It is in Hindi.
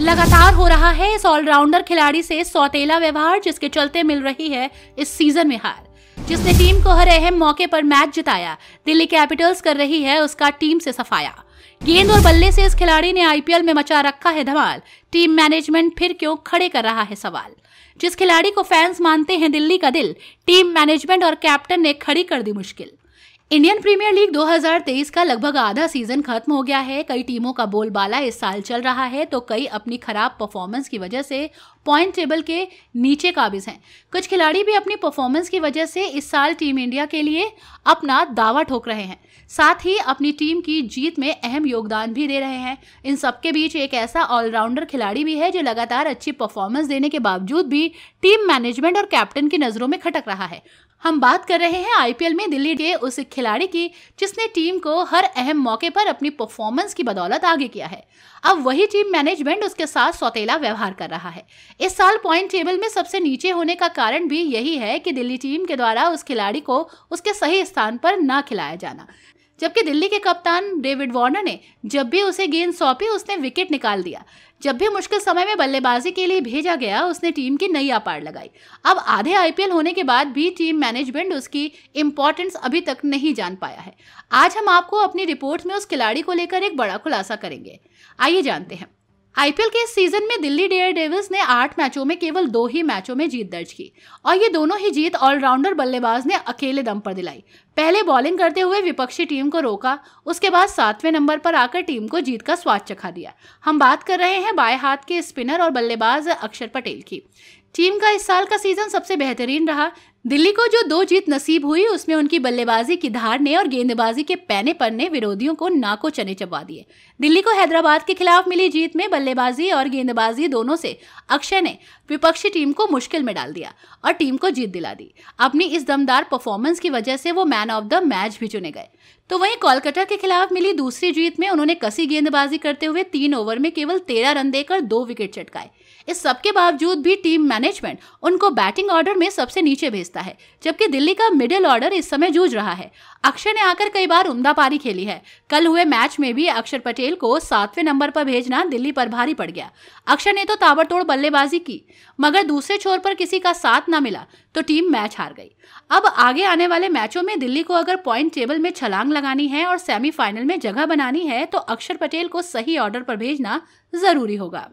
लगातार हो रहा है इस ऑलराउंडर खिलाड़ी से सौतेला व्यवहार जिसके चलते मिल रही है इस सीजन में हार जिसने टीम को हर अहम मौके पर मैच जिताया दिल्ली कैपिटल्स कर रही है उसका टीम से सफाया गेंद और बल्ले से इस खिलाड़ी ने आईपीएल में मचा रखा है धमाल टीम मैनेजमेंट फिर क्यों खड़े कर रहा है सवाल जिस खिलाड़ी को फैंस मानते हैं दिल्ली का दिल टीम मैनेजमेंट और कैप्टन ने खड़ी कर दी मुश्किल इंडियन प्रीमियर लीग 2023 का लगभग आधा सीजन खत्म हो गया है कई टीमों का बोलबाला इस साल चल रहा है तो कई अपनी खराब परफॉर्मेंस की वजह से पॉइंट टेबल के नीचे काबिज हैं कुछ खिलाड़ी भी अपनी परफॉर्मेंस की वजह से इस साल टीम इंडिया के लिए अपना दावा ठोक रहे हैं साथ ही अपनी टीम की जीत में अहम योगदान भी दे रहे हैं इन सबके बीच एक ऐसा ऑलराउंडर खिलाड़ी भी है जो लगातार अच्छी परफॉर्मेंस देने के बावजूद भी टीम मैनेजमेंट और कैप्टन की नज़रों में खटक रहा है हम बात कर रहे हैं आईपीएल में दिल्ली के उस खिलाड़ी की जिसने टीम को हर अहम मौके पर अपनी परफॉर्मेंस की बदौलत आगे किया है अब वही टीम मैनेजमेंट उसके साथ सौतेला व्यवहार कर रहा है इस साल पॉइंट टेबल में सबसे नीचे होने का कारण भी यही है कि दिल्ली टीम के द्वारा उस खिलाड़ी को उसके सही स्थान पर न खिलाया जाना जबकि दिल्ली के कप्तान डेविड वार्नर ने जब भी उसे गेंद सौंपी उसने विकेट निकाल दिया जब भी मुश्किल समय में बल्लेबाजी के लिए भेजा गया उसने टीम की नई आपार लगाई अब आधे आईपीएल होने के बाद भी टीम मैनेजमेंट उसकी इम्पोर्टेंस अभी तक नहीं जान पाया है आज हम आपको अपनी रिपोर्ट में उस खिलाड़ी को लेकर एक बड़ा खुलासा करेंगे आइए जानते हैं आईपीएल के इस सीजन में दिल्ली डेयर डेविल्स ने आठ मैचों में केवल दो ही मैचों में जीत दर्ज की और ये दोनों ही जीत ऑलराउंडर बल्लेबाज ने अकेले दम पर दिलाई पहले बॉलिंग करते हुए विपक्षी टीम को रोका उसके बाद सातवें नंबर पर आकर टीम को जीत का स्वाद चखा दिया हम बात कर रहे हैं बाएं हाथ के स्पिनर और बल्लेबाज अक्षर पटेल की टीम का इस साल का सीजन सबसे बेहतरीन रहा दिल्ली को जो दो जीत नसीब हुई उसमें उनकी बल्लेबाजी की धार ने और गेंदबाजी के पैने पर ने विरोधियों को नाको चने चबा दिए दिल्ली को हैदराबाद के खिलाफ मिली जीत में बल्लेबाजी और गेंदबाजी दोनों से अक्षय ने विपक्षी टीम को मुश्किल में डाल दिया और टीम को जीत दिला दी अपनी इस दमदार परफॉर्मेंस की वजह से वो मैन ऑफ द मैच भी चुने गए तो वहीं कोलकाता के खिलाफ मिली दूसरी जीत में उन्होंने कसी गेंदबाजी करते हुए तीन ओवर में केवल तेरह रन देकर दो विकेट चटकाए इस सबके बावजूद भी टीम मैनेजमेंट उनको बैटिंग ऑर्डर में सबसे नीचे भेजता है जबकि दिल्ली का मिडिल ऑर्डर इस समय जूझ रहा है अक्षर ने आकर कई बार उमदा पारी खेली है कल हुए मैच में भी अक्षर पटेल को सातवें नंबर पर भेजना दिल्ली पर भारी पड़ गया अक्षर ने तो ताबड़तोड़ बल्लेबाजी की मगर दूसरे छोर पर किसी का साथ ना मिला तो टीम मैच हार गई अब आगे आने वाले मैचों में दिल्ली को अगर पॉइंट टेबल में छलांग लगानी है और सेमीफाइनल में जगह बनानी है तो अक्षर पटेल को सही ऑर्डर पर भेजना जरूरी होगा